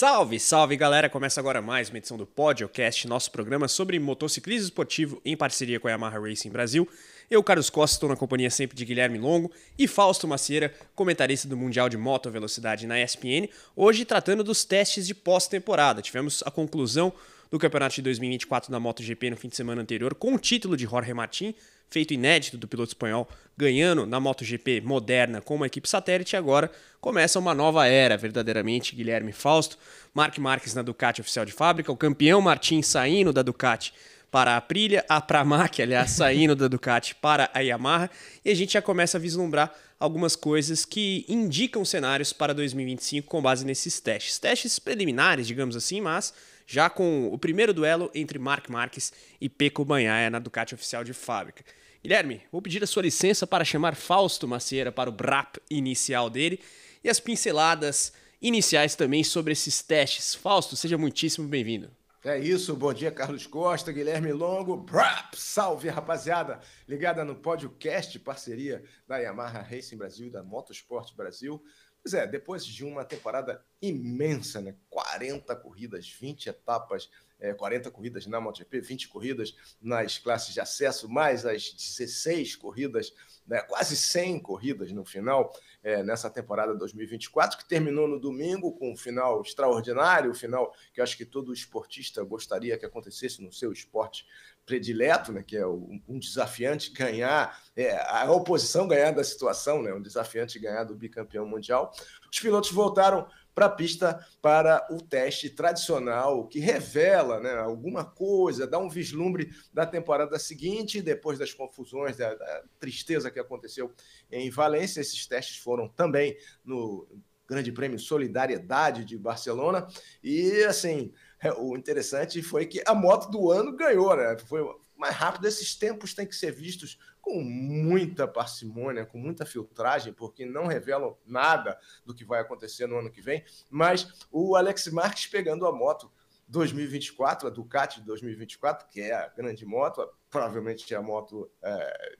Salve, salve galera! Começa agora mais uma edição do Podcast, nosso programa sobre motociclismo esportivo em parceria com a Yamaha Racing Brasil. Eu, Carlos Costa, estou na companhia sempre de Guilherme Longo e Fausto Macieira, comentarista do Mundial de Moto Velocidade na ESPN, hoje tratando dos testes de pós-temporada. Tivemos a conclusão do Campeonato de 2024 da MotoGP no fim de semana anterior, com o título de Jorge Martin, feito inédito do piloto espanhol, ganhando na MotoGP moderna com uma equipe satélite, agora começa uma nova era, verdadeiramente, Guilherme Fausto, Mark Marques na Ducati oficial de fábrica, o campeão Martin saindo da Ducati para a Aprilia, a ah, Pramac, aliás, saindo da Ducati para a Yamaha, e a gente já começa a vislumbrar algumas coisas que indicam cenários para 2025 com base nesses testes. Testes preliminares, digamos assim, mas já com o primeiro duelo entre Mark Marques e Peco Banhaia na Ducati oficial de fábrica. Guilherme, vou pedir a sua licença para chamar Fausto Macieira para o brap inicial dele e as pinceladas iniciais também sobre esses testes. Fausto, seja muitíssimo bem-vindo. É isso, bom dia, Carlos Costa, Guilherme Longo, brap, salve rapaziada, ligada no podcast, parceria da Yamaha Racing Brasil e da Motorsport Brasil. Pois é, depois de uma temporada imensa, né? 40 corridas, 20 etapas, é, 40 corridas na MotoGP, 20 corridas nas classes de acesso, mais as 16 corridas, né? quase 100 corridas no final, é, nessa temporada 2024, que terminou no domingo com um final extraordinário, um final que eu acho que todo esportista gostaria que acontecesse no seu esporte predileto, né, que é um desafiante ganhar, é, a oposição ganhar da situação, né, um desafiante ganhar do bicampeão mundial, os pilotos voltaram para a pista para o teste tradicional, que revela né, alguma coisa, dá um vislumbre da temporada seguinte, depois das confusões, da, da tristeza que aconteceu em Valência. Esses testes foram também no Grande Prêmio Solidariedade de Barcelona, e assim é, o interessante foi que a moto do ano ganhou, né? Foi mais rápido. Esses tempos têm que ser vistos com muita parcimônia, com muita filtragem, porque não revelam nada do que vai acontecer no ano que vem. Mas o Alex Marques pegando a moto 2024, a Ducati 2024, que é a grande moto, provavelmente é a moto é,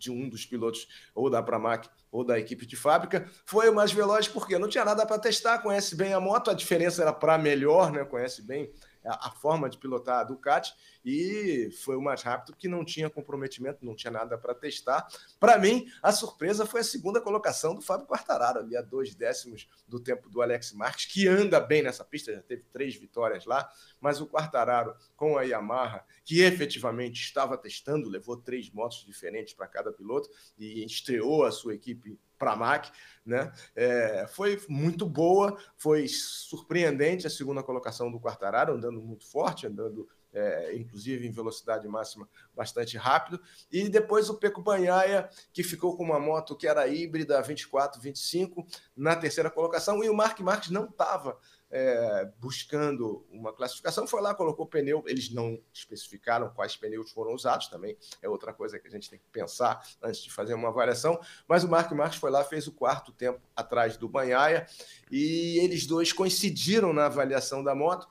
de um dos pilotos, ou da Pramac, ou da equipe de fábrica, foi o mais veloz porque não tinha nada para testar, conhece bem a moto, a diferença era para melhor, né? conhece bem a forma de pilotar a Ducati e foi o mais rápido que não tinha comprometimento, não tinha nada para testar. Para mim, a surpresa foi a segunda colocação do Fábio Quartararo, ali a dois décimos do tempo do Alex Marques, que anda bem nessa pista, já teve três vitórias lá, mas o Quartararo com a Yamaha, que efetivamente estava testando, levou três motos diferentes para cada piloto e estreou a sua equipe para a MAC, né? É, foi muito boa, foi surpreendente a segunda colocação do Quartararo, andando muito forte, andando é, inclusive em velocidade máxima bastante rápido. E depois o Peco Banhaia, que ficou com uma moto que era híbrida 24, 25 na terceira colocação, e o Mark Marques não estava é, buscando uma classificação, foi lá, colocou pneu, eles não especificaram quais pneus foram usados também, é outra coisa que a gente tem que pensar antes de fazer uma avaliação, mas o Mark Marx foi lá, fez o quarto tempo atrás do Banhaia, e eles dois coincidiram na avaliação da moto,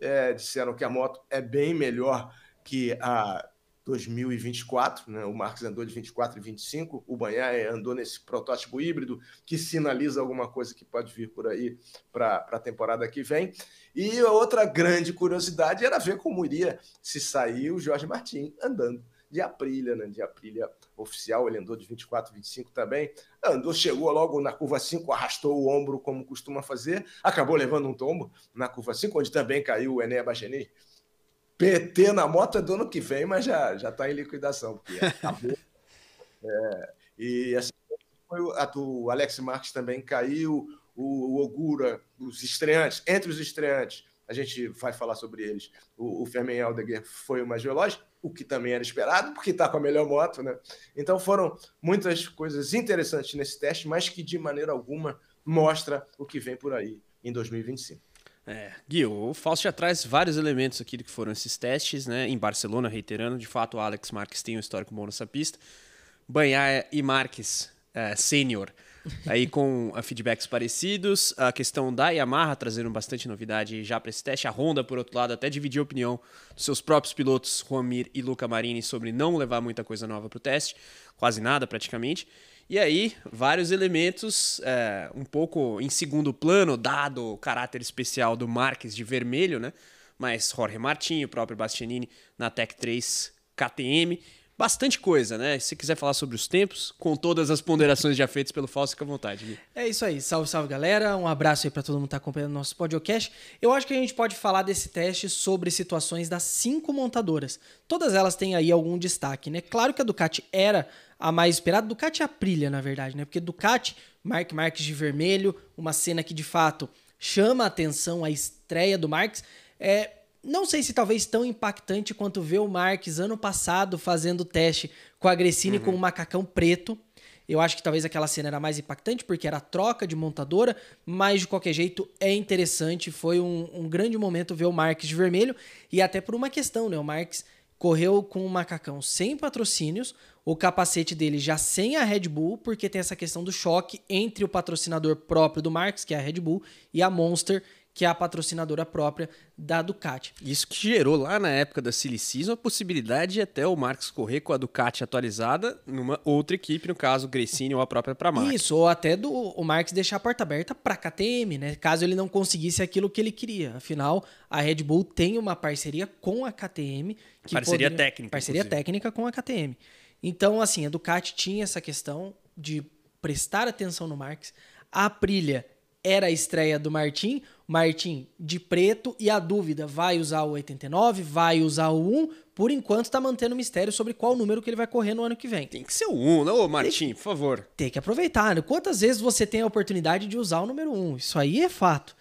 é, disseram que a moto é bem melhor que a 2024, né? o Marques andou de 24 e 25, o Banhar eh, andou nesse protótipo híbrido que sinaliza alguma coisa que pode vir por aí para a temporada que vem. E a outra grande curiosidade era ver como iria se sair o Jorge Martin andando de Aprilia, né? de Aprilia oficial, ele andou de 24, 25 também, andou, chegou logo na curva 5, arrastou o ombro como costuma fazer, acabou levando um tombo na curva 5, onde também caiu o Ené Bagenis, PT na moto é do ano que vem, mas já já está em liquidação, porque acabou. é, e assim, a do Alex Marques também caiu, o, o Ogura, os estreantes, entre os estreantes, a gente vai falar sobre eles. O, o Fermin Aldeguer foi o mais veloz, o que também era esperado, porque está com a melhor moto, né? Então foram muitas coisas interessantes nesse teste, mas que de maneira alguma mostra o que vem por aí em 2025. É, Gui, o Fausto já traz vários elementos aqui do que foram esses testes, né? Em Barcelona, reiterando, de fato, o Alex Marques tem um histórico bom nessa pista. Banhaia e Marques, é, sênior, aí com ah, feedbacks parecidos. A questão da Yamaha trazendo bastante novidade já para esse teste. A Honda, por outro lado, até dividiu a opinião dos seus próprios pilotos, Juan Mir e Luca Marini, sobre não levar muita coisa nova para o teste, quase nada praticamente. E aí, vários elementos é, um pouco em segundo plano, dado o caráter especial do Marques de vermelho, né? Mas Jorge Martinho, o próprio Bastianini na Tech 3 KTM bastante coisa, né? Se quiser falar sobre os tempos, com todas as ponderações já feitas pelo Fausto, fica à vontade. Gui. É isso aí. Salve, salve, galera. Um abraço aí para todo mundo que tá acompanhando nosso podcast. Eu acho que a gente pode falar desse teste sobre situações das cinco montadoras. Todas elas têm aí algum destaque, né? Claro que a Ducati era a mais esperada. Ducati é a prilha, na verdade, né? Porque Ducati, Mark Marques de vermelho, uma cena que de fato chama a atenção a estreia do Marques. É, não sei se talvez tão impactante quanto ver o Marques ano passado fazendo teste com a Gressini uhum. com o um macacão preto. Eu acho que talvez aquela cena era mais impactante porque era troca de montadora, mas de qualquer jeito é interessante. Foi um, um grande momento ver o Marques de vermelho e até por uma questão, né? O Marques correu com o um macacão sem patrocínios, o capacete dele já sem a Red Bull, porque tem essa questão do choque entre o patrocinador próprio do Marques, que é a Red Bull, e a Monster, que é a patrocinadora própria da Ducati. Isso que gerou lá na época da Silly Season a possibilidade de até o Marcos correr com a Ducati atualizada numa outra equipe, no caso Grecini ou a própria Pramac. Isso, ou até do o Marcos deixar a porta aberta para a KTM, né? Caso ele não conseguisse aquilo que ele queria. Afinal, a Red Bull tem uma parceria com a KTM, parceria poderia... técnica, parceria inclusive. técnica com a KTM. Então, assim, a Ducati tinha essa questão de prestar atenção no Marx. A Aprilia era a estreia do Martin, Martin de preto e a dúvida, vai usar o 89, vai usar o 1? Por enquanto tá mantendo o mistério sobre qual número que ele vai correr no ano que vem. Tem que ser o 1, né, ô Martim, por favor. Tem que aproveitar, né? Quantas vezes você tem a oportunidade de usar o número 1? Isso aí é fato.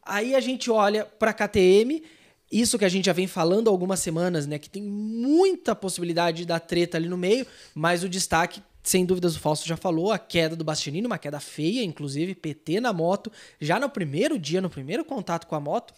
Aí a gente olha para a KTM, isso que a gente já vem falando há algumas semanas, né, que tem muita possibilidade da treta ali no meio, mas o destaque sem dúvidas o Fausto já falou, a queda do Bastianini, uma queda feia, inclusive PT na moto, já no primeiro dia, no primeiro contato com a moto.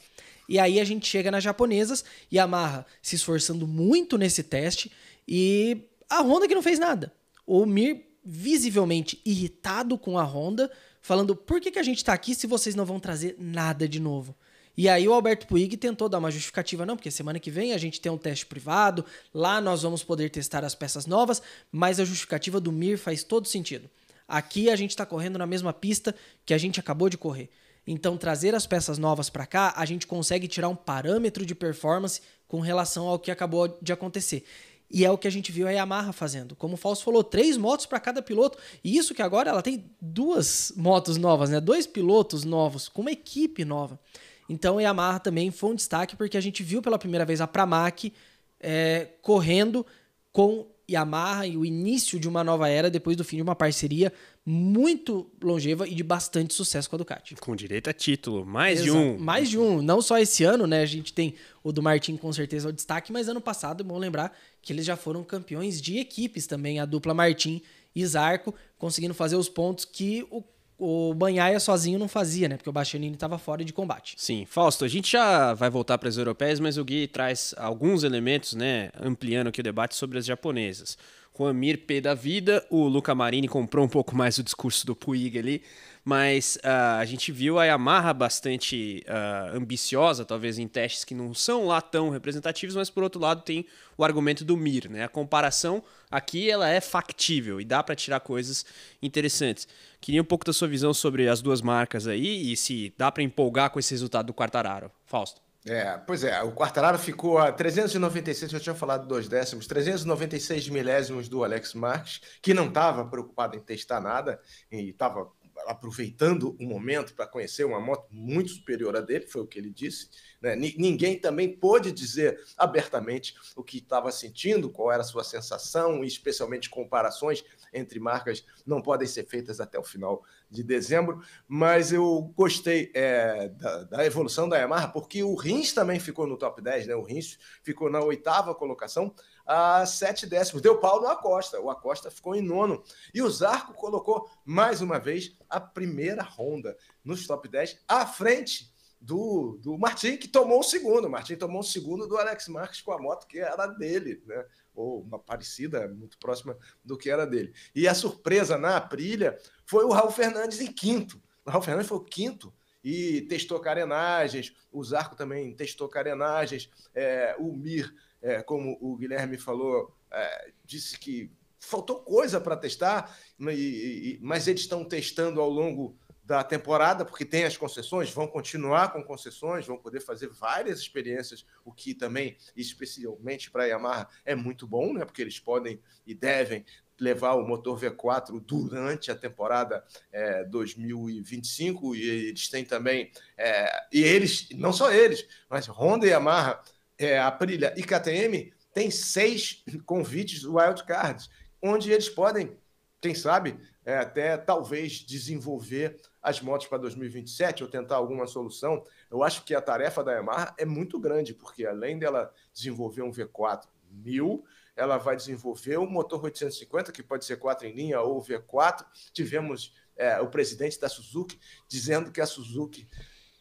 E aí a gente chega nas japonesas, Yamaha se esforçando muito nesse teste e a Honda que não fez nada. O Mir visivelmente irritado com a Honda, falando: por que, que a gente está aqui se vocês não vão trazer nada de novo? E aí o Alberto Puig tentou dar uma justificativa, não, porque semana que vem a gente tem um teste privado, lá nós vamos poder testar as peças novas, mas a justificativa do Mir faz todo sentido. Aqui a gente está correndo na mesma pista que a gente acabou de correr. Então, trazer as peças novas para cá, a gente consegue tirar um parâmetro de performance com relação ao que acabou de acontecer. E é o que a gente viu a Yamaha fazendo. Como o Fausto falou, três motos para cada piloto. E isso que agora ela tem duas motos novas, né? Dois pilotos novos, com uma equipe nova. Então, Yamaha também foi um destaque porque a gente viu pela primeira vez a Pramac é, correndo com Yamaha e o início de uma nova era depois do fim de uma parceria muito longeva e de bastante sucesso com a Ducati. Com direito a título, mais Exato. de um. Mais de um, não só esse ano, né? A gente tem o do Martin com certeza o destaque, mas ano passado, é bom lembrar que eles já foram campeões de equipes também, a dupla Martin e Zarco, conseguindo fazer os pontos que o o Banhaia sozinho não fazia, né? Porque o Bastianini estava fora de combate. Sim, Fausto, a gente já vai voltar para as europeias, mas o Gui traz alguns elementos, né, ampliando aqui o debate sobre as japonesas com o Amir P da vida. O Luca Marini comprou um pouco mais o discurso do Puig ali, mas uh, a gente viu a Yamaha bastante uh, ambiciosa, talvez em testes que não são lá tão representativos, mas por outro lado tem o argumento do Mir, né? A comparação aqui ela é factível e dá para tirar coisas interessantes. Queria um pouco da sua visão sobre as duas marcas aí e se dá para empolgar com esse resultado do Quartararo. Fausto. É, pois é, o Quartararo ficou a 396, eu tinha falado dois décimos, 396 milésimos do Alex Marques, que não estava preocupado em testar nada e estava aproveitando o momento para conhecer uma moto muito superior a dele, foi o que ele disse. Né? Ninguém também pôde dizer abertamente o que estava sentindo, qual era a sua sensação, especialmente comparações entre marcas não podem ser feitas até o final de dezembro. Mas eu gostei é, da, da, evolução da Yamaha, porque o Rins também ficou no top 10, né? O Rins ficou na oitava colocação, a sete décimos. Deu pau no Acosta. O Acosta ficou em nono. E o Zarco colocou, mais uma vez, a primeira ronda nos top 10, à frente do, do Martin, que tomou o segundo. O Martin tomou o segundo do Alex Marques com a moto que era dele, né? ou uma parecida, muito próxima do que era dele. E a surpresa na Aprilia foi o Raul Fernandes em quinto. O Raul Fernandes foi o quinto e testou carenagens, o Zarco também testou carenagens, é, o Mir, é, como o Guilherme falou, é, disse que faltou coisa para testar, e, e, mas eles estão testando ao longo da temporada, porque tem as concessões, vão continuar com concessões, vão poder fazer várias experiências, o que também, especialmente para a Yamaha, é muito bom, né? Porque eles podem e devem levar o motor V4 durante a temporada é, 2025 e eles têm também é, e eles não só eles mas Honda e Yamaha é, Aprilia e KTM têm seis convites wildcards onde eles podem quem sabe é, até talvez desenvolver as motos para 2027 ou tentar alguma solução, eu acho que a tarefa da Yamaha é muito grande, porque além dela desenvolver um V4 mil, ela vai desenvolver o motor 850, que pode ser 4 em linha ou V4. Tivemos é, o presidente da Suzuki dizendo que a Suzuki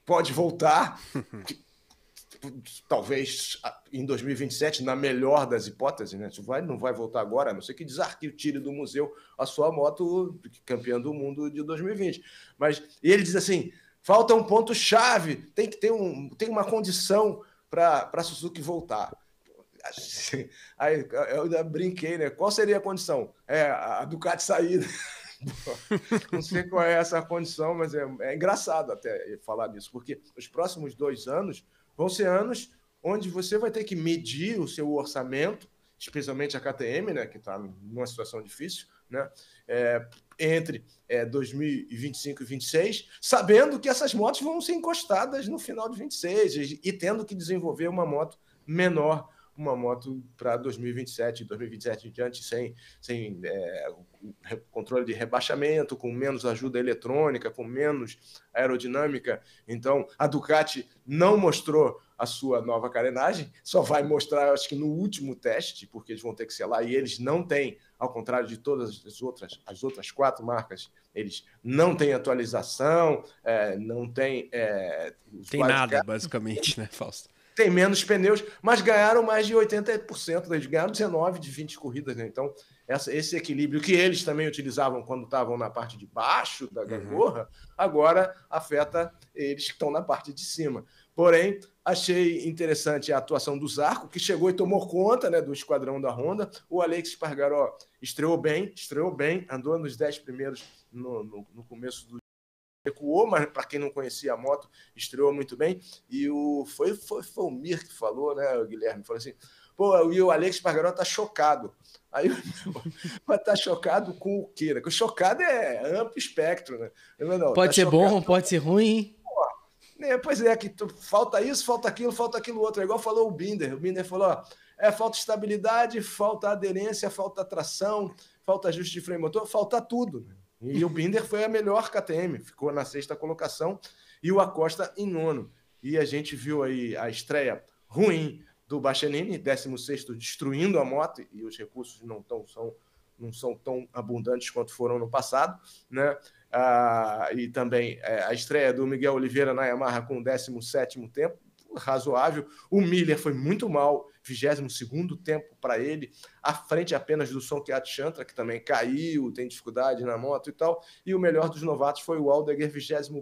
pode voltar, talvez ah, em 2027, na melhor das hipóteses, né? Isso vai, não vai voltar agora, a não ser que desarque tire do museu a sua moto campeã do mundo de 2020. Mas e ele diz assim: falta um ponto-chave, tem que ter um, tem uma condição para a Suzuki voltar. Aí eu brinquei, né? Qual seria a condição? É, a Ducati sair. não sei qual é essa condição, mas é, é engraçado até falar disso, porque os próximos dois anos Vão ser anos onde você vai ter que medir o seu orçamento, especialmente a KTM, né, que está numa situação difícil, né, é, entre é, 2025 e 26, sabendo que essas motos vão ser encostadas no final de 26 e, e tendo que desenvolver uma moto menor uma moto para 2027, 2027 em diante, sem, sem é, controle de rebaixamento, com menos ajuda eletrônica, com menos aerodinâmica. Então, a Ducati não mostrou a sua nova carenagem, só vai mostrar, acho que no último teste, porque eles vão ter que ser lá e eles não têm, ao contrário de todas as outras, as outras quatro marcas, eles não têm atualização, é, não têm. É, tem nada, basicamente, né, Fausto? tem menos pneus, mas ganharam mais de 80%, eles ganharam 19 de 20 corridas, né? Então, essa, esse equilíbrio que eles também utilizavam quando estavam na parte de baixo da uhum. gangorra, uhum. agora afeta eles que estão na parte de cima. Porém, achei interessante a atuação do Zarco, que chegou e tomou conta né, do esquadrão da Honda. O Alex Pargaró estreou bem, estreou bem, andou nos 10 primeiros no, no, no começo do recuou, mas para quem não conhecia a moto, estreou muito bem. E o foi, foi, foi o Mir que falou, né, o Guilherme? Falou assim: pô, e o Alex Pargaró tá chocado. Aí, mas tá chocado com o quê? Né? chocado é amplo espectro, né? Não, não, pode tá ser bom, pode ser ruim. Pô, né, pois é, que tu, falta isso, falta aquilo, falta aquilo outro. É igual falou o Binder. O Binder falou: ó, é falta estabilidade, falta aderência, falta tração, falta ajuste de freio motor, falta tudo. Né? E o Binder foi a melhor KTM, ficou na sexta colocação e o Acosta em nono. E a gente viu aí a estreia ruim do Bachanini, 16 destruindo a moto, e os recursos não, tão, são, não são tão abundantes quanto foram no passado, né? Ah, e também é, a estreia do Miguel Oliveira na Yamaha com 17 tempo, razoável. O Miller foi muito mal, 22 tempo para ele, à frente apenas do Sonkiat Chantra, que também caiu, tem dificuldade na moto e tal. E o melhor dos novatos foi o Aldeguer, 21,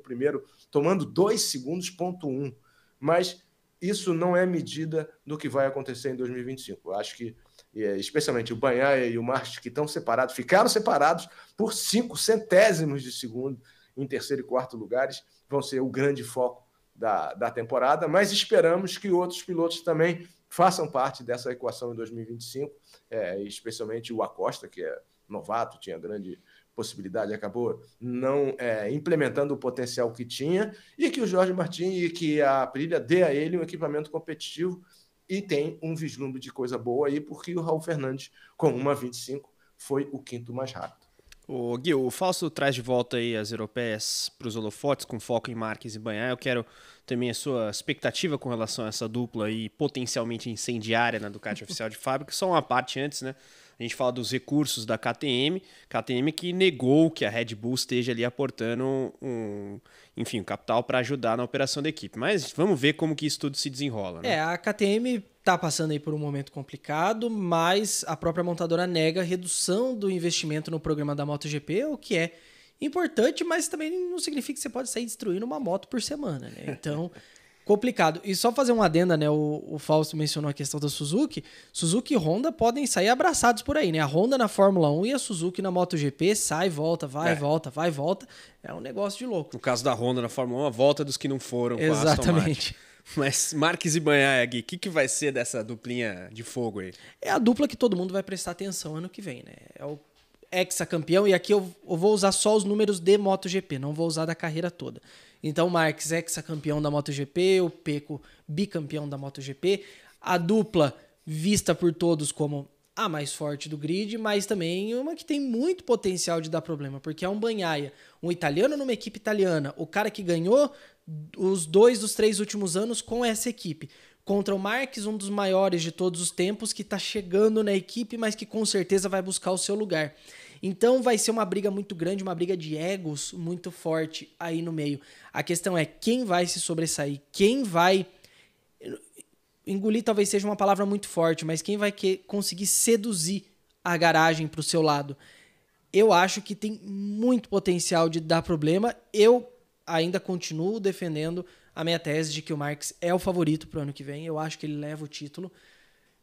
tomando 2 segundos, ponto 1. Um. Mas isso não é medida do que vai acontecer em 2025. Eu acho que, é, especialmente o Banhaia e o Marte, que estão separados, ficaram separados por cinco centésimos de segundo em terceiro e quarto lugares, vão ser o grande foco da, da temporada, mas esperamos que outros pilotos também façam parte dessa equação em 2025, é, especialmente o Acosta, que é novato, tinha grande possibilidade, acabou não é, implementando o potencial que tinha, e que o Jorge Martins e que a Aprilia dê a ele um equipamento competitivo e tem um vislumbre de coisa boa aí, porque o Raul Fernandes, com uma 25, foi o quinto mais rápido. O Gil, o Fausto traz de volta aí as europeias para os holofotes, com foco em Marques e Banhar. Eu quero também a sua expectativa com relação a essa dupla aí potencialmente incendiária na né, Ducati Oficial de Fábrica. Só uma parte antes, né? A gente fala dos recursos da KTM, KTM que negou que a Red Bull esteja ali aportando um, enfim, um capital para ajudar na operação da equipe. Mas vamos ver como que isso tudo se desenrola. Né? É, a KTM está passando aí por um momento complicado, mas a própria montadora nega redução do investimento no programa da MotoGP, o que é importante, mas também não significa que você pode sair destruindo uma moto por semana, né? Então, complicado. E só fazer uma adenda, né? O, o Fausto mencionou a questão da Suzuki. Suzuki e Honda podem sair abraçados por aí, né? A Honda na Fórmula 1 e a Suzuki na MotoGP sai, volta, vai, é. volta, vai, volta. É um negócio de louco. No caso da Honda na Fórmula 1, a volta dos que não foram. Exatamente. Mas Marques e Banhag, o que, que vai ser dessa duplinha de fogo aí? É a dupla que todo mundo vai prestar atenção ano que vem, né? É o ex-campeão e aqui eu, eu, vou usar só os números de MotoGP, não vou usar da carreira toda. Então, Marques, ex-campeão da MotoGP, o Peco, bicampeão da MotoGP. A dupla vista por todos como a mais forte do grid, mas também uma que tem muito potencial de dar problema, porque é um Banhaia, um italiano numa equipe italiana, o cara que ganhou os dois dos três últimos anos com essa equipe. Contra o Marques, um dos maiores de todos os tempos, que está chegando na equipe, mas que com certeza vai buscar o seu lugar. Então vai ser uma briga muito grande, uma briga de egos muito forte aí no meio. A questão é quem vai se sobressair, quem vai. Engolir talvez seja uma palavra muito forte, mas quem vai que... conseguir seduzir a garagem para o seu lado. Eu acho que tem muito potencial de dar problema. Eu ainda continuo defendendo a minha tese de que o Marx é o favorito para o ano que vem. Eu acho que ele leva o título.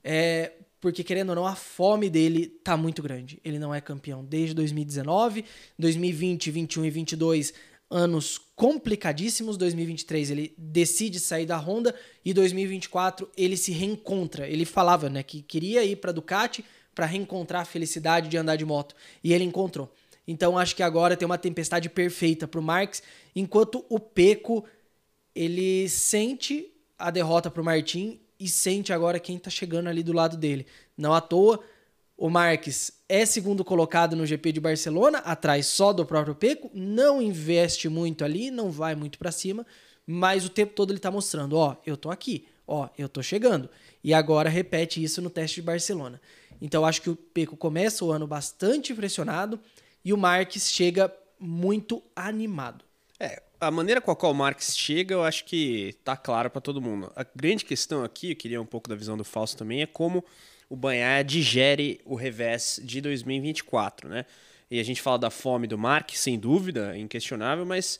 É, porque, querendo ou não, a fome dele tá muito grande. Ele não é campeão desde 2019, 2020, 21 e 22 anos complicadíssimos. 2023 ele decide sair da Honda e 2024 ele se reencontra. Ele falava, né, que queria ir para Ducati para reencontrar a felicidade de andar de moto e ele encontrou. Então acho que agora tem uma tempestade perfeita para o Marx, enquanto o Peco ele sente a derrota para o Martin e sente agora quem está chegando ali do lado dele. Não à toa, o Marques é segundo colocado no GP de Barcelona, atrás só do próprio Peco, não investe muito ali, não vai muito para cima, mas o tempo todo ele está mostrando, ó, eu tô aqui, ó, eu tô chegando. E agora repete isso no teste de Barcelona. Então acho que o Peco começa o ano bastante pressionado, e o Marx chega muito animado. É, a maneira com a qual o Marx chega, eu acho que tá claro para todo mundo. A grande questão aqui, eu queria um pouco da visão do Fausto também, é como o Banhar digere o revés de 2024, né? E a gente fala da fome do Marx, sem dúvida, é inquestionável, mas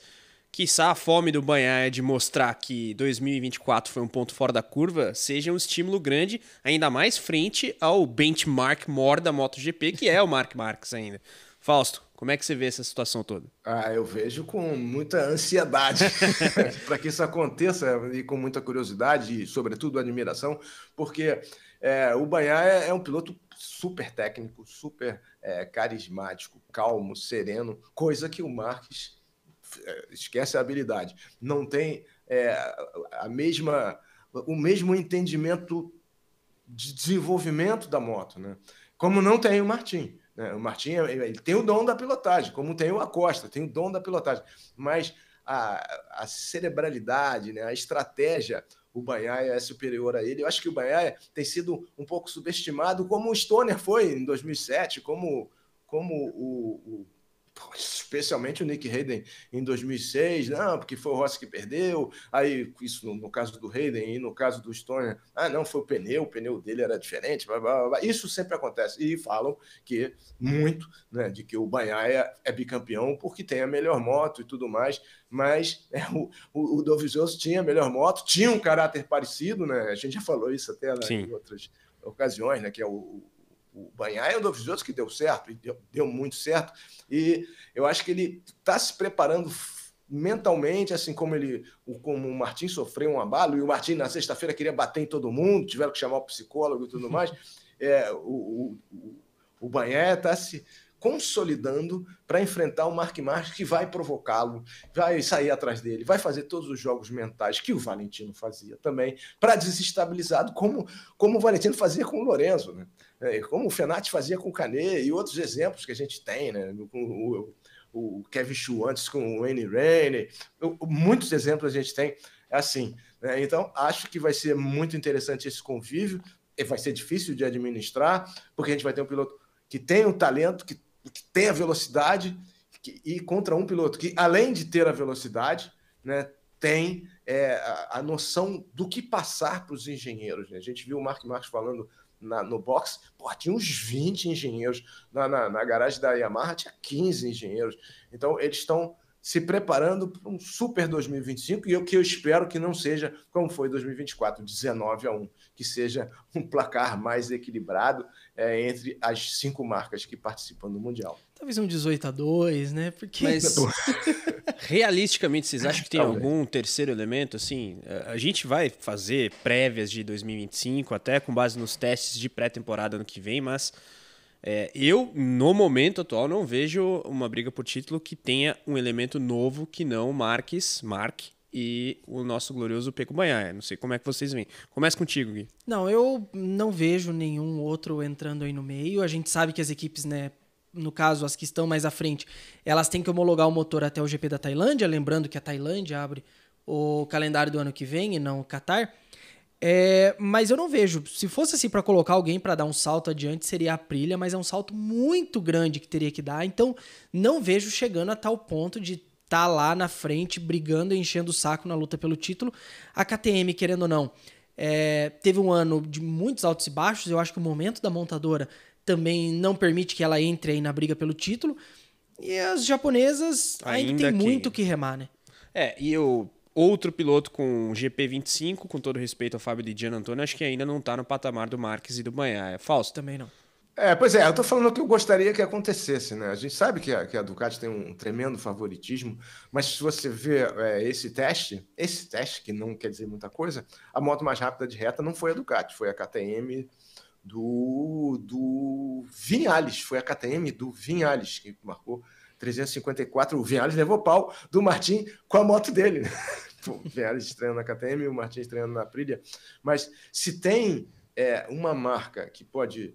quiçá a fome do Banhar de mostrar que 2024 foi um ponto fora da curva seja um estímulo grande, ainda mais frente ao benchmark maior da MotoGP, que é o Mark Marx ainda. Fausto, como é que você vê essa situação toda? Ah, eu vejo com muita ansiedade para que isso aconteça e com muita curiosidade e, sobretudo, admiração, porque é, o Banhar é, é, um piloto super técnico, super é, carismático, calmo, sereno, coisa que o Marques é, esquece a habilidade. Não tem é, a mesma, o mesmo entendimento de desenvolvimento da moto, né? Como não tem o Martin. Né? O Martim ele tem o dom da pilotagem, como tem o Acosta, tem o dom da pilotagem. Mas a, a cerebralidade, né? a estratégia, o Banhaia é superior a ele. Eu acho que o Banhaia tem sido um pouco subestimado, como o Stoner foi em 2007, como, como o, o especialmente o Nick Hayden em 2006, não, porque foi o Rossi que perdeu, aí isso no, no caso do Hayden e no caso do Stoner, ah, não, foi o pneu, o pneu dele era diferente, blá, blá, blá. isso sempre acontece, e falam que muito, né, de que o Banhaia é bicampeão porque tem a melhor moto e tudo mais, mas é, o, o, o Dovizioso tinha a melhor moto, tinha um caráter parecido, né, a gente já falou isso até né, em outras ocasiões, né, que é o, o Banhar é um dos outros que deu certo, e deu, deu muito certo. E eu acho que ele está se preparando mentalmente, assim como ele, como o Martin sofreu um abalo, e o Martin na sexta-feira queria bater em todo mundo, tiveram que chamar o psicólogo e tudo mais. É, o, o, o Banhar está se consolidando para enfrentar o Mark Marques que vai provocá-lo, vai sair atrás dele, vai fazer todos os jogos mentais que o Valentino fazia também, para desestabilizado, como, como o Valentino fazia com o Lorenzo, né? É, como o Fenati fazia com o Canê e outros exemplos que a gente tem, né? o, o, o Kevin Chu antes com o Wayne Rainey, muitos exemplos a gente tem é assim. Né? Então, acho que vai ser muito interessante esse convívio, vai ser difícil de administrar, porque a gente vai ter um piloto que tem o um talento, que que tem a velocidade que, e contra um piloto que, além de ter a velocidade, né, tem é, a, a, noção do que passar para os engenheiros. Né? A gente viu o Mark Marques falando na, no box, pô, tinha uns 20 engenheiros. Na, na, na, garagem da Yamaha tinha 15 engenheiros. Então, eles estão se preparando para um super 2025 e o que eu espero que não seja como foi 2024, 19 a 1, que seja um placar mais equilibrado é, entre as cinco marcas que participam do Mundial. Talvez um 18 a 2, né? Porque Mas, realisticamente vocês acham que tem Talvez. algum terceiro elemento assim? É, a gente vai fazer prévias de 2025 até com base nos testes de pré-temporada ano que vem, mas é, eu, no momento atual, não vejo uma briga por título que tenha um elemento novo que não Marques, Mark e o nosso glorioso Peco Banhaia. Não sei como é que vocês veem. Começa contigo, Gui. Não, eu não vejo nenhum outro entrando aí no meio. A gente sabe que as equipes, né, no caso, as que estão mais à frente, elas têm que homologar o motor até o GP da Tailândia. Lembrando que a Tailândia abre o calendário do ano que vem e não o Qatar. É, mas eu não vejo. Se fosse assim para colocar alguém para dar um salto adiante, seria a Prilha, mas é um salto muito grande que teria que dar. Então, não vejo chegando a tal ponto de estar tá lá na frente, brigando e enchendo o saco na luta pelo título. A KTM, querendo ou não, é, teve um ano de muitos altos e baixos. Eu acho que o momento da montadora também não permite que ela entre aí na briga pelo título. E as japonesas ainda, ainda tem que... muito que remar, né? É, e eu Outro piloto com GP25, com todo respeito ao Fábio Di Antônio, acho que ainda não está no patamar do Marques e do É falso Também não. É, pois é, eu estou falando o que eu gostaria que acontecesse, né? A gente sabe que a, que a Ducati tem um tremendo favoritismo, mas se você vê é, esse teste, esse teste que não quer dizer muita coisa, a moto mais rápida de reta não foi a Ducati, foi a KTM do, do foi a KTM do Vinales que marcou 354. O Vinales levou pau do Martin com a moto dele. o Vieres estreando na KTM, o Martins estreando na Aprilia, mas se tem é, uma marca que pode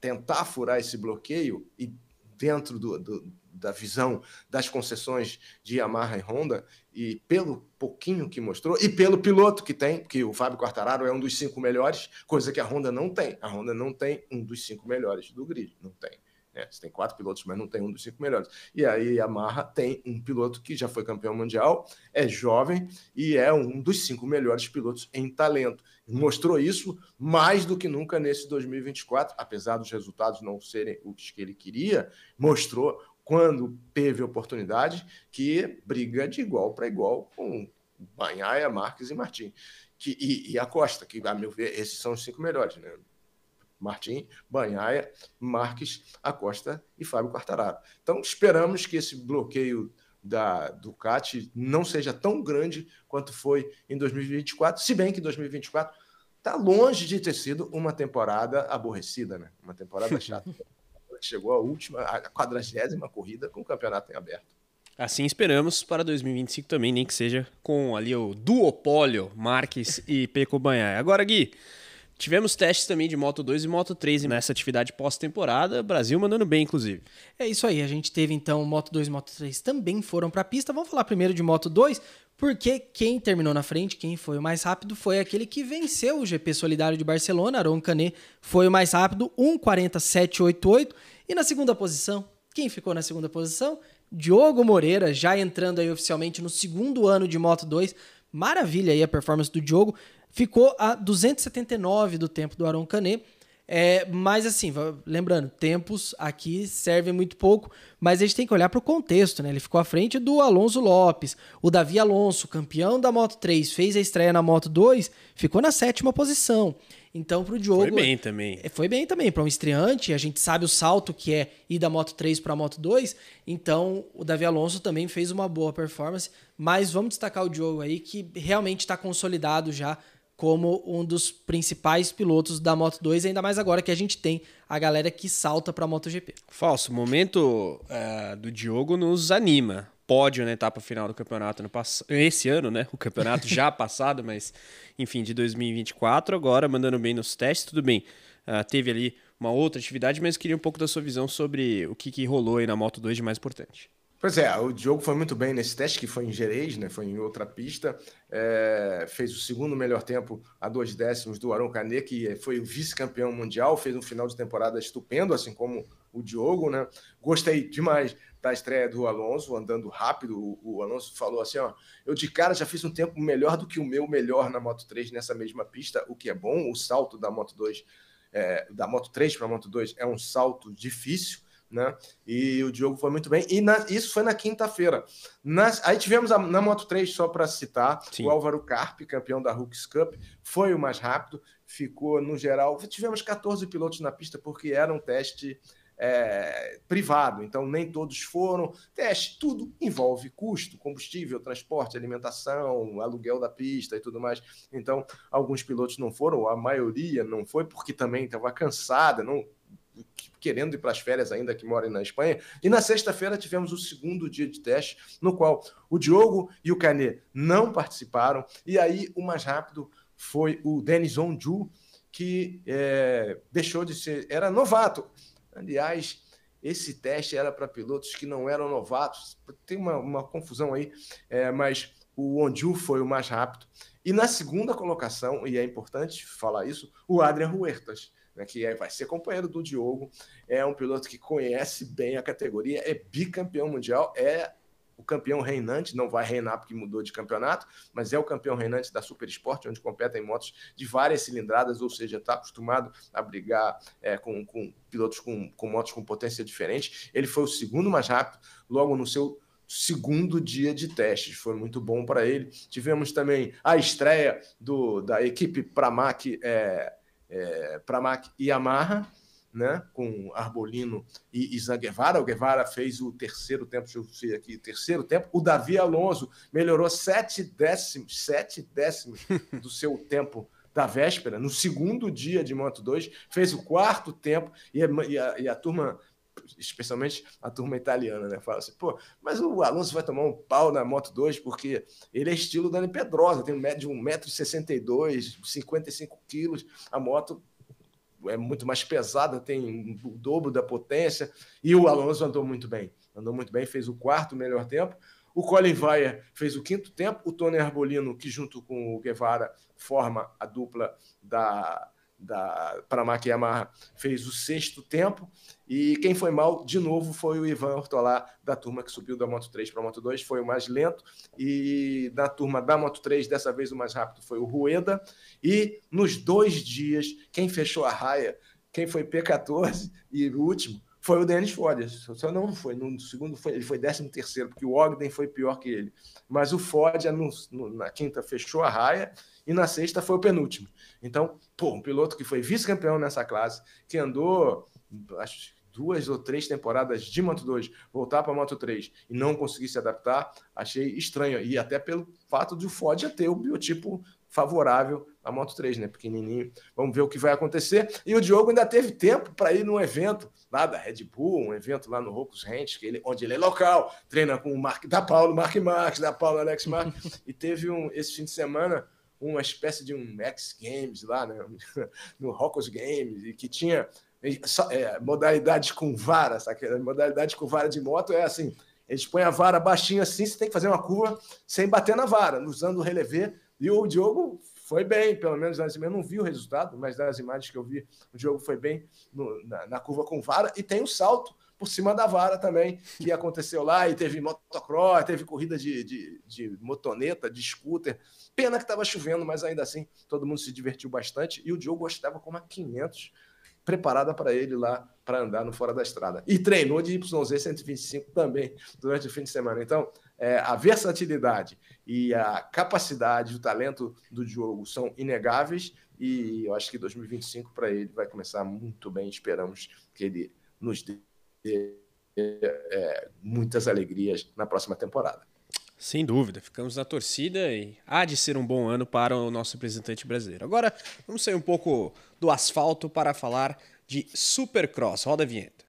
tentar furar esse bloqueio e dentro do, do, da visão das concessões de Yamaha e Honda, e pelo pouquinho que mostrou, e pelo piloto que tem, que o Fábio Quartararo é um dos cinco melhores, coisa que a Honda não tem. A Honda não tem um dos cinco melhores do grid, não tem. É, você tem quatro pilotos, mas não tem um dos cinco melhores. E aí a Yamaha tem um piloto que já foi campeão mundial, é jovem e é um dos cinco melhores pilotos em talento. Mostrou isso mais do que nunca nesse 2024, apesar dos resultados não serem os que ele queria, mostrou quando teve oportunidade que briga de igual para igual com Banhaia, Marques e Martin, que, e, e a Costa, que, a meu ver, esses são os cinco melhores, né? Martim, Banhaia, Marques, Acosta e Fábio Quartararo. Então, esperamos que esse bloqueio da Ducati não seja tão grande quanto foi em 2024, se bem que 2024 está longe de ter sido uma temporada aborrecida, né? Uma temporada chata. Chegou a última, a quadragésima corrida com o campeonato em aberto. Assim esperamos para 2025 também, nem que seja com ali o duopólio Marques e Peco Banhaia. Agora, Gui, Tivemos testes também de Moto 2 e Moto 3 nessa atividade pós-temporada, Brasil mandando bem, inclusive. É isso aí, a gente teve então Moto 2 e Moto 3 também foram para a pista. Vamos falar primeiro de Moto 2, porque quem terminou na frente, quem foi o mais rápido, foi aquele que venceu o GP Solidário de Barcelona, Aron Canet foi o mais rápido, 1,40,788. E na segunda posição, quem ficou na segunda posição? Diogo Moreira, já entrando aí oficialmente no segundo ano de Moto 2. Maravilha aí a performance do Diogo ficou a 279 do tempo do Aron Canet. É, mas assim, lembrando, tempos aqui servem muito pouco, mas a gente tem que olhar para o contexto, né? Ele ficou à frente do Alonso Lopes, o Davi Alonso, campeão da Moto 3, fez a estreia na Moto 2, ficou na sétima posição. Então, para o Diogo. Foi bem também. É, foi bem também. Para um estreante, a gente sabe o salto que é ir da Moto 3 para a Moto 2. Então, o Davi Alonso também fez uma boa performance. Mas vamos destacar o Diogo aí, que realmente está consolidado já como um dos principais pilotos da Moto 2, ainda mais agora que a gente tem a galera que salta para a MotoGP. Falso, o momento uh, do Diogo nos anima. Pódio na etapa final do campeonato no pass... esse ano, né? O campeonato já passado, mas enfim, de 2024, agora mandando bem nos testes, tudo bem. Uh, teve ali uma outra atividade, mas queria um pouco da sua visão sobre o que, que rolou aí na Moto 2 de mais importante. Pois é, o Diogo foi muito bem nesse teste, que foi em Jerez, né? Foi em outra pista. É, fez o segundo melhor tempo a dois décimos do Aron Canet, que foi o vice-campeão mundial, fez um final de temporada estupendo, assim como o Diogo, né? Gostei demais da estreia do Alonso, andando rápido. O, Alonso falou assim: ó, eu de cara já fiz um tempo melhor do que o meu melhor na Moto 3 nessa mesma pista, o que é bom. O salto da Moto 2, é, da Moto 3 para a Moto 2 é um salto difícil né? E o Diogo foi muito bem. E na, isso foi na quinta-feira. Aí tivemos a, na Moto 3, só para citar, Sim. o Álvaro Carpe, campeão da Hooks Cup, foi o mais rápido, ficou no geral. Tivemos 14 pilotos na pista, porque era um teste é, privado, então nem todos foram. Teste, tudo envolve custo, combustível, transporte, alimentação, aluguel da pista e tudo mais. Então, alguns pilotos não foram, a maioria não foi, porque também estava cansada, não querendo ir para as férias ainda, que mora na Espanha. E na sexta-feira tivemos o segundo dia de teste, no qual o Diogo e o Canê não participaram. E aí o mais rápido foi o Denis Onju, que é, deixou de ser, era novato. Aliás, esse teste era para pilotos que não eram novatos. Tem uma, uma confusão aí, é, mas o Onju foi o mais rápido e na segunda colocação, e é importante falar isso, o Adrian Huertas, né, que é, vai ser companheiro do Diogo, é um piloto que conhece bem a categoria, é bicampeão mundial, é o campeão reinante, não vai reinar porque mudou de campeonato, mas é o campeão reinante da Super Sport, onde competem motos de várias cilindradas, ou seja, está acostumado a brigar é, com, com pilotos com, com motos com potência diferente. Ele foi o segundo mais rápido, logo no seu segundo dia de testes. Foi muito bom para ele. Tivemos também a estreia do, da equipe Pramac, é, é, Pramac Yamaha, né, com Arbolino e Isan Guevara. O Guevara fez o terceiro tempo, deixa eu ver aqui, terceiro tempo. O Davi Alonso melhorou sete décimos, sete décimos do seu tempo da véspera, no segundo dia de Moto 2, fez o quarto tempo e a, e a, e a turma especialmente a turma italiana, né? Fala assim, pô, mas o Alonso vai tomar um pau na Moto 2 porque ele é estilo Dani Pedrosa, tem um médio de 1,62m, 55 quilos, a moto é muito mais pesada, tem o dobro da potência, e o Alonso andou muito bem. Andou muito bem, fez o quarto melhor tempo. O Colin Vaia fez o quinto tempo, o Tony Arbolino, que junto com o Guevara forma a dupla da da para que Yamaha fez o sexto tempo. E quem foi mal, de novo, foi o Ivan Ortolá, da turma que subiu da Moto 3 para a Moto 2, foi o mais lento. E da turma da Moto 3, dessa vez o mais rápido foi o Rueda. E nos dois dias, quem fechou a raia, quem foi P14 e o último, foi o Dennis Ford. Só não foi, no segundo foi, ele foi 13 terceiro, porque o Ogden foi pior que ele. Mas o Ford, na quinta, fechou a raia e na sexta foi o penúltimo. Então, pô, um piloto que foi vice-campeão nessa classe, que andou, acho duas ou três temporadas de Moto 2, voltar para Moto 3 e não conseguir se adaptar, achei estranho. E até pelo fato de o Ford já ter o biotipo favorável à Moto 3, né? Pequenininho. Vamos ver o que vai acontecer. E o Diogo ainda teve tempo para ir num evento lá da Red Bull, um evento lá no Rocos Ranch que ele, onde ele é local, treina com o Mark da Paulo, Mark Marques, da Paulo, Alex Marques. e teve um esse fim de semana uma espécie de um X Games lá, né? no Rocos Games, e que tinha é, modalidades com vara, sabe? Modalidade com vara de moto é assim, eles põem a vara baixinha assim, você tem que fazer uma curva sem bater na vara, usando o relevé. E o Diogo foi bem, pelo menos nas imagens. Eu não vi o resultado, mas nas imagens que eu vi, o Diogo foi bem no, na, na, curva com vara. E tem o um salto, por cima da vara também, que aconteceu lá, e teve motocross, teve corrida de, de, de motoneta, de scooter. Pena que estava chovendo, mas ainda assim todo mundo se divertiu bastante. E o Diogo estava com uma 500 preparada para ele lá para andar no fora da estrada. E treinou de YZ 125 também durante o fim de semana. Então, é, a versatilidade e a capacidade, o talento do Diogo são inegáveis e eu acho que 2025 para ele vai começar muito bem. Esperamos que ele nos dê ter é, muitas alegrias na próxima temporada. Sem dúvida, ficamos na torcida e há de ser um bom ano para o nosso representante brasileiro. Agora, vamos sair um pouco do asfalto para falar de Supercross. Roda a vinheta.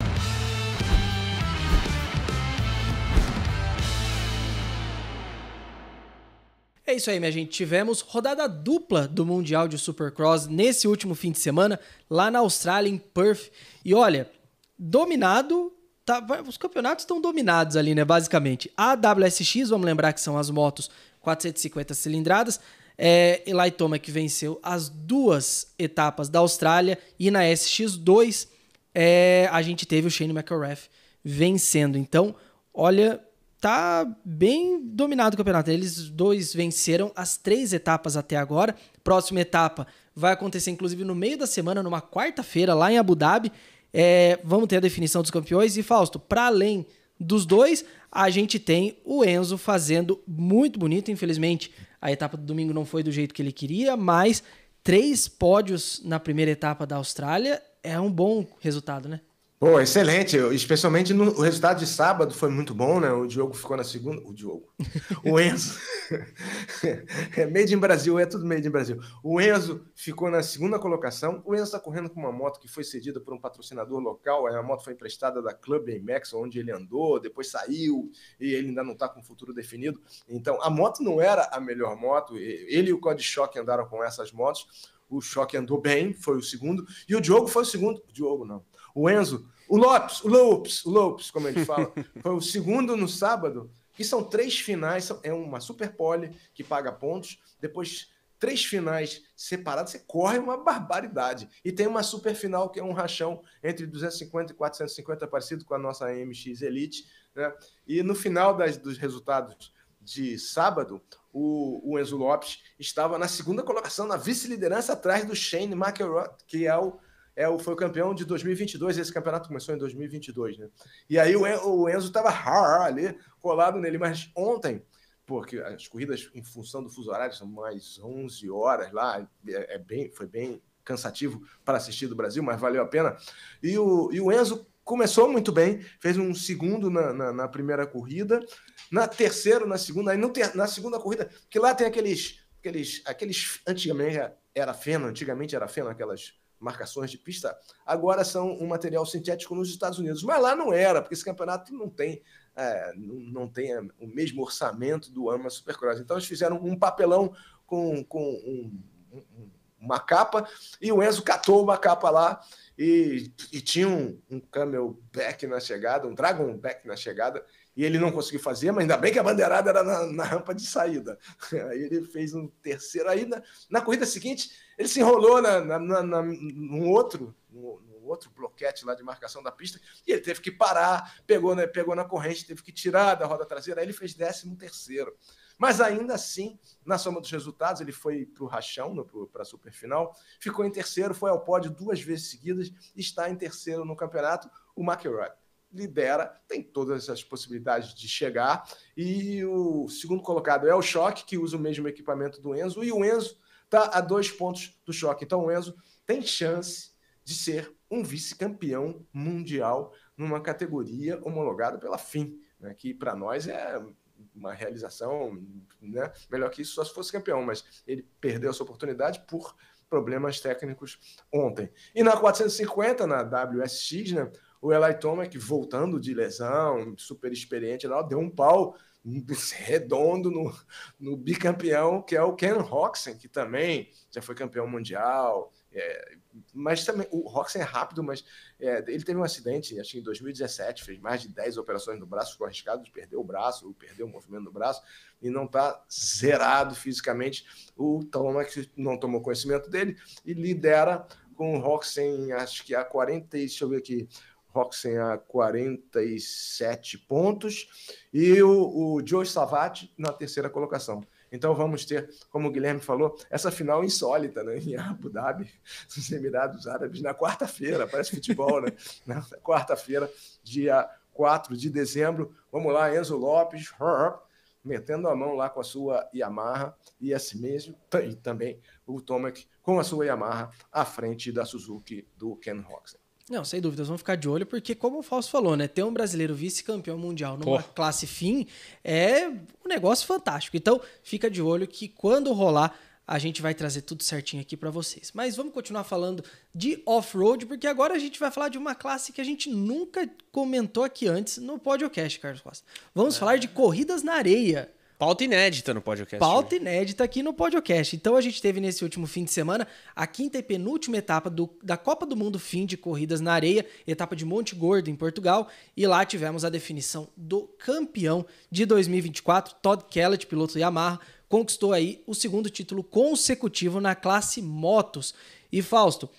É isso aí, minha gente. Tivemos rodada dupla do Mundial de Supercross nesse último fim de semana, lá na Austrália, em Perth. E olha, dominado. Tá, os campeonatos estão dominados ali, né? Basicamente. A WSX, vamos lembrar que são as motos 450 cilindradas. É, Eli Toma que venceu as duas etapas da Austrália. E na SX2 é, a gente teve o Shane McAuliffe vencendo. Então, olha, tá bem dominado o campeonato. Eles dois venceram as três etapas até agora. Próxima etapa vai acontecer, inclusive, no meio da semana, numa quarta-feira, lá em Abu Dhabi. É, vamos ter a definição dos campeões. E, Fausto, para além dos dois, a gente tem o Enzo fazendo muito bonito. Infelizmente, a etapa do domingo não foi do jeito que ele queria, mas três pódios na primeira etapa da Austrália é um bom resultado, né? Pô, excelente. Especialmente no o resultado de sábado foi muito bom, né? O Diogo ficou na segunda. O Diogo. O Enzo. é made in Brasil, é tudo made in Brasil. O Enzo ficou na segunda colocação. O Enzo está correndo com uma moto que foi cedida por um patrocinador local. É, a moto foi emprestada da Club Max, onde ele andou, depois saiu e ele ainda não está com o futuro definido. Então, a moto não era a melhor moto. Ele e o Code Shock andaram com essas motos. O Shock andou bem, foi o segundo. E o Diogo foi o segundo. Diogo, não o Enzo, o Lopes, o Lopes, o Lopes, como ele fala, foi o segundo no sábado, que são três finais, é uma super pole que paga pontos, depois três finais separadas, você corre uma barbaridade. E tem uma super final que é um rachão entre 250 e 450, parecido com a nossa MX Elite. Né? E no final das, dos resultados de sábado, o, o, Enzo Lopes estava na segunda colocação, na vice-liderança, atrás do Shane McElroy, que é o é, foi o campeão de 2022, esse campeonato começou em 2022, né? E aí o, Enzo estava ali, colado nele, mas ontem, porque as corridas em função do fuso horário são mais 11 horas lá, é, é, bem, foi bem cansativo para assistir do Brasil, mas valeu a pena. E o, e o Enzo começou muito bem, fez um segundo na, na, na primeira corrida, na terceira, na segunda, aí no ter, na segunda corrida, que lá tem aqueles, aqueles, aqueles antigamente era feno, antigamente era feno, aquelas marcações de pista, agora são um material sintético nos Estados Unidos. Mas lá não era, porque esse campeonato não tem, é, não tem o mesmo orçamento do AMA Supercross. Então eles fizeram um papelão com, com um, um, uma capa e o Enzo catou uma capa lá e, e tinha um, um Camelback na chegada, um dragon back na chegada e ele não conseguiu fazer, mas ainda bem que a bandeirada era na, na rampa de saída. Aí ele fez um terceiro. Aí na, na corrida seguinte, ele se enrolou na, na, na num outro, num, outro bloquete lá de marcação da pista, e ele teve que parar, pegou, né, pegou na corrente, teve que tirar da roda traseira, aí ele fez décimo terceiro. Mas ainda assim, na soma dos resultados, ele foi para o rachão, para a superfinal, ficou em terceiro, foi ao pódio duas vezes seguidas, está em terceiro no campeonato, o McElroy lidera, tem todas as possibilidades de chegar. E o segundo colocado é o Choque, que usa o mesmo equipamento do Enzo, e o Enzo está a dois pontos do Choque. Então o Enzo tem chance de ser um vice-campeão mundial numa categoria homologada pela FIM, né? que para nós é uma realização, né? melhor que isso só se fosse campeão, mas ele perdeu essa oportunidade por problemas técnicos ontem. E na 450, na WSX, né, o Eli Tomac, voltando de lesão, super experiente lá, deu um pau redondo no, no bicampeão, que é o Ken Roxen, que também já foi campeão mundial. É, mas também o Roxen é rápido, mas é, ele teve um acidente, acho que em 2017, fez mais de 10 operações no braço, ficou arriscado de perder o braço, perdeu o movimento do braço, e não está zerado fisicamente. O Tomac não tomou conhecimento dele e lidera com o Roxen, acho que há 40, deixa eu ver aqui, Roxen a 47 pontos e o, o Joe Savati na terceira colocação. Então vamos ter, como o Guilherme falou, essa final insólita né? em Abu Dhabi, nos Emirados Árabes, na quarta-feira, parece futebol, né? Na quarta-feira, dia 4 de dezembro. Vamos lá, Enzo Lopes, metendo a mão lá com a sua Yamaha e assim mesmo, e também o Tomek com a sua Yamaha à frente da Suzuki do Ken Roxen. Não, sem dúvidas, vamos ficar de olho, porque como o Fausto falou, né? Ter um brasileiro vice-campeão mundial numa Porra. classe fim é um negócio fantástico. Então, fica de olho que quando rolar, a gente vai trazer tudo certinho aqui para vocês. Mas vamos continuar falando de off-road, porque agora a gente vai falar de uma classe que a gente nunca comentou aqui antes no podcast, Carlos Costa. Vamos é. falar de corridas na areia. Pauta inédita no podcast. Pauta né? inédita aqui no podcast. Então a gente teve nesse último fim de semana a quinta e penúltima etapa do, da Copa do Mundo Fim de Corridas na Areia, etapa de Monte Gordo, em Portugal. E lá tivemos a definição do campeão de 2024, Todd Kellett, piloto Yamaha, conquistou aí o segundo título consecutivo na classe motos. E Fausto,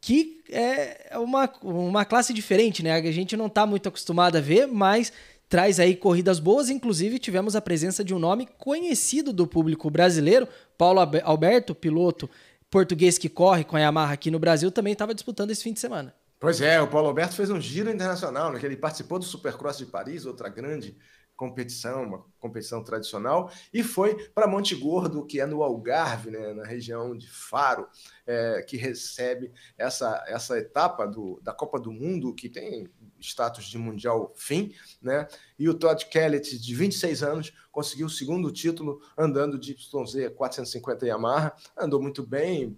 que é uma, uma classe diferente, né? A gente não está muito acostumado a ver, mas traz aí corridas boas, inclusive tivemos a presença de um nome conhecido do público brasileiro, Paulo Alberto, piloto português que corre com a Yamaha aqui no Brasil, também estava disputando esse fim de semana. Pois é, o Paulo Alberto fez um giro internacional, né, ele participou do Supercross de Paris, outra grande competição, uma competição tradicional, e foi para Monte Gordo, que é no Algarve, né, na região de Faro, é, que recebe essa, essa etapa do, da Copa do Mundo, que tem status de mundial fim, né? E o Todd Kellett, de 26 anos, conseguiu o segundo título andando de YZ 450 Yamaha, andou muito bem,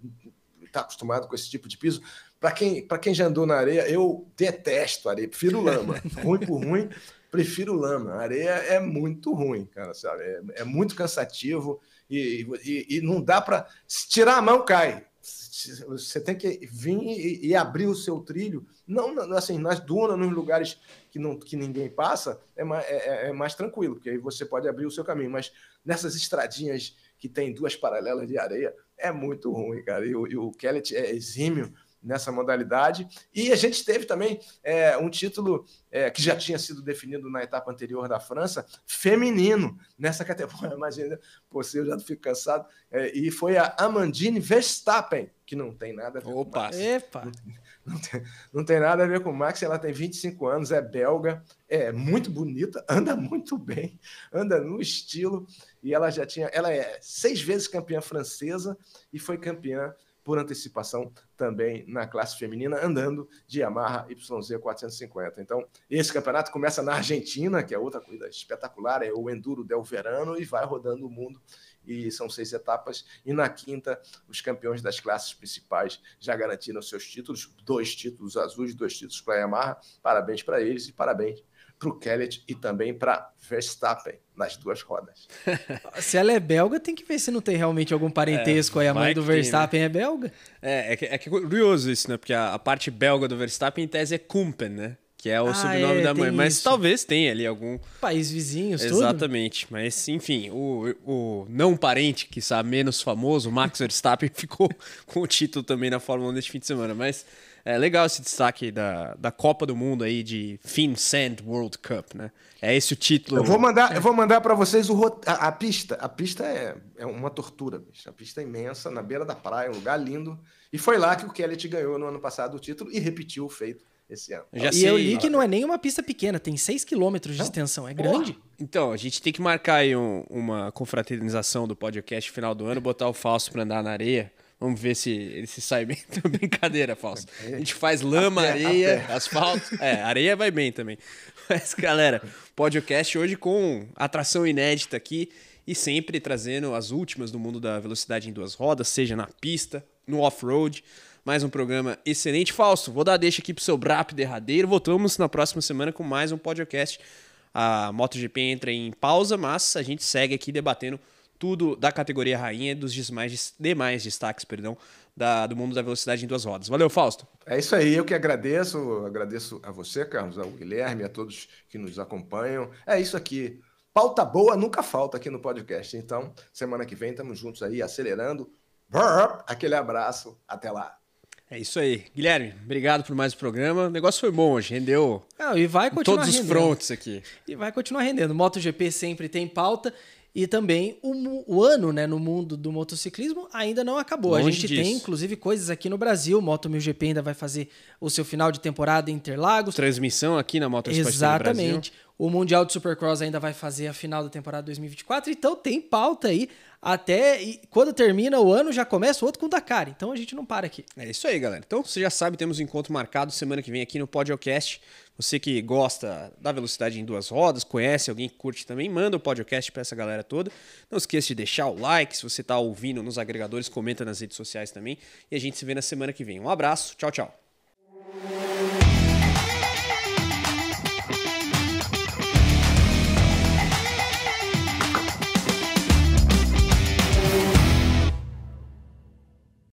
está acostumado com esse tipo de piso. Para quem, quem já andou na areia, eu detesto areia, prefiro lama. ruim por ruim, prefiro lama. Areia é muito ruim, cara, sabe? É, é muito cansativo e, e, e não dá para. Se tirar a mão, cai. Você tem que vir e, e abrir o seu trilho não, assim, nas dunas, nos lugares que, não, que ninguém passa, é mais, é, é, é mais tranquilo, porque aí você pode abrir o seu caminho. Mas nessas estradinhas que tem duas paralelas de areia, é muito ruim, cara. E o, e o Kellet é exímio nessa modalidade. E a gente teve também é, um título é, que já tinha sido definido na etapa anterior da França, feminino, nessa categoria. Imagina, pô, se eu já fico cansado. É, e foi a Amandine Verstappen, que não tem nada a ver Opa. com o Max. Epa. Não, tem, não, tem, não tem nada a ver com o Max, ela tem 25 anos, é belga, é muito bonita, anda muito bem, anda no estilo, e ela já tinha. Ela é seis vezes campeã francesa e foi campeã por antecipação também na classe feminina, andando de Yamaha YZ 450. Então, esse campeonato começa na Argentina, que é outra corrida espetacular, é o Enduro Del Verano, e vai rodando o mundo e são seis etapas. E na quinta, os campeões das classes principais já garantiram seus títulos, dois títulos azuis, dois títulos para a Yamaha. Parabéns para eles e parabéns para o Kellet e também para Verstappen nas duas rodas. Se ela é belga, tem que ver se não tem realmente algum parentesco é, aí. A mãe do Verstappen tem, né? é belga. É, é que, é, que, é curioso isso, né? Porque a, a, parte belga do Verstappen, em tese, é Kumpen, né? Que é o ah, sobrenome é, da mãe. Mas isso. talvez tenha ali algum. País vizinho. Exatamente. Tudo. Mas, enfim, o, o não parente, que está menos famoso, Max Verstappen, ficou com o título também na Fórmula 1 neste fim de semana. Mas é legal esse destaque da, da Copa do Mundo aí de Sand World Cup, né? É esse o título. Eu vou mandar, eu vou mandar para vocês o a, a, pista. A pista é, é uma tortura, bicho. A pista é imensa, na beira da praia, um lugar lindo. E foi lá que o Kellett ganhou no ano passado o título e repetiu o feito esse ano. Eu e sei, eu li que não é nem uma pista pequena, tem 6 quilômetros de extensão, é grande. Porra. Então, a gente tem que marcar aí um, uma confraternização do podcast final do ano, botar o falso para andar na areia. Vamos ver se ele se sai bem. Brincadeira, falso. É, é. A gente faz lama, areia, asfalto. É, areia vai bem também. Mas, galera, podcast hoje com atração inédita aqui e sempre trazendo as últimas do mundo da velocidade em duas rodas, seja na pista, no off-road. Mais um programa excelente. Falso, vou dar deixa aqui pro seu brap derradeiro. Voltamos na próxima semana com mais um podcast. A MotoGP entra em pausa, mas a gente segue aqui debatendo tudo da categoria rainha e dos demais, demais destaques perdão, da, do mundo da velocidade em duas rodas. Valeu, Fausto. É isso aí, eu que agradeço, agradeço a você, Carlos, ao Guilherme, a todos que nos acompanham. É isso aqui. Pauta boa nunca falta aqui no podcast. Então, semana que vem estamos juntos aí, acelerando. Aquele abraço, até lá. É isso aí. Guilherme, obrigado por mais o programa. O negócio foi bom hoje, rendeu. Ah, e vai continuar todos rendendo. os frontes aqui. E vai continuar rendendo. MotoGP sempre tem pauta. E também o, o, ano né, no mundo do motociclismo ainda não acabou. Longe a gente disso. tem, inclusive, coisas aqui no Brasil. Moto ainda vai fazer o seu final de temporada em Interlagos. Transmissão aqui na Brasil Exatamente. O Mundial de Supercross ainda vai fazer a final da temporada 2024. Então tem pauta aí. Até e quando termina o ano, já começa o outro com o Dakar. Então a gente não para aqui. É isso aí, galera. Então você já sabe, temos um encontro marcado semana que vem aqui no Podcast você que gosta da velocidade em duas rodas, conhece alguém que curte também, manda o podcast para essa galera toda. Não esqueça de deixar o like, se você está ouvindo nos agregadores, comenta nas redes sociais também. E a gente se vê na semana que vem. Um abraço, tchau, tchau.